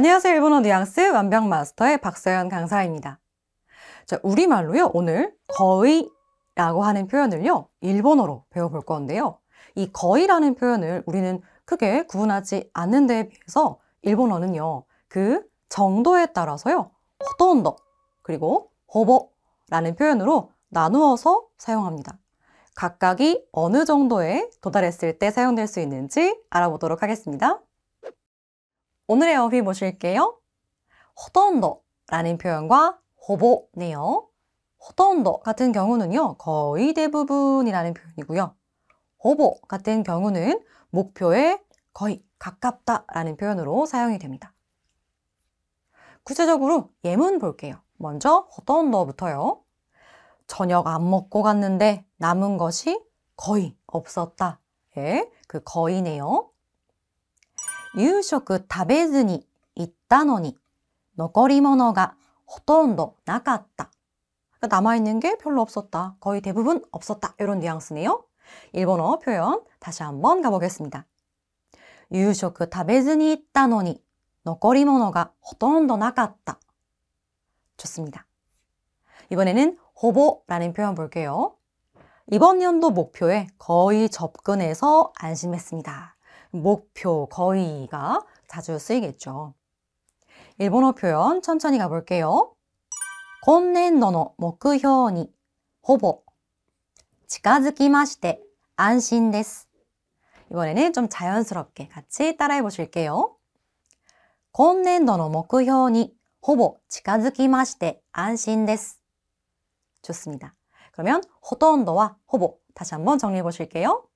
안녕하세요. 일본어 뉘앙스 완벽 마스터의 박서연 강사입니다. 자, 우리말로요. 오늘 거의라고 하는 표현을요. 일본어로 배워볼 건데요. 이 거의라는 표현을 우리는 크게 구분하지 않는 데에 비해서 일본어는요. 그 정도에 따라서요. 호돈더 그리고 호보라는 표현으로 나누어서 사용합니다. 각각이 어느 정도에 도달했을 때 사용될 수 있는지 알아보도록 하겠습니다. 오늘의 어휘 보실게요. 호돈도라는 표현과 호보네요. 호돈도 같은 경우는요. 거의 대부분이라는 표현이고요. 호보 같은 경우는 목표에 거의 가깝다라는 표현으로 사용이 됩니다. 구체적으로 예문 볼게요. 먼저 호돈도부터요. 저녁 안 먹고 갔는데 남은 것이 거의 없었다. 예, 그 거의네요. 夕食食べずに行ったのに残り物がほとんどなかった。남아있는 게 별로 없었다. 거의 대부분 없었다. 이런 뉘앙스네요. 일본어 표현 다시 한번 가보겠습니다. 夕食食べずに行ったのに 残り物가 ほとんどなかった. 좋습니다. 이번에는 호보라는 표현 볼게요. 이번 연도 목표에 거의 접근해서 안심했습니다. 목표, 거의가 자주 쓰이겠죠. 일본어 표현 천천히 가볼게요. 今年度の目標にほぼ近づきまして安心です. 이번에는 좀 자연스럽게 같이 따라해 보실게요. 今年度の目標にほぼ近づきまして安心です. 좋습니다. 그러면 호돈도와 호보 다시 한번 정리해 보실게요.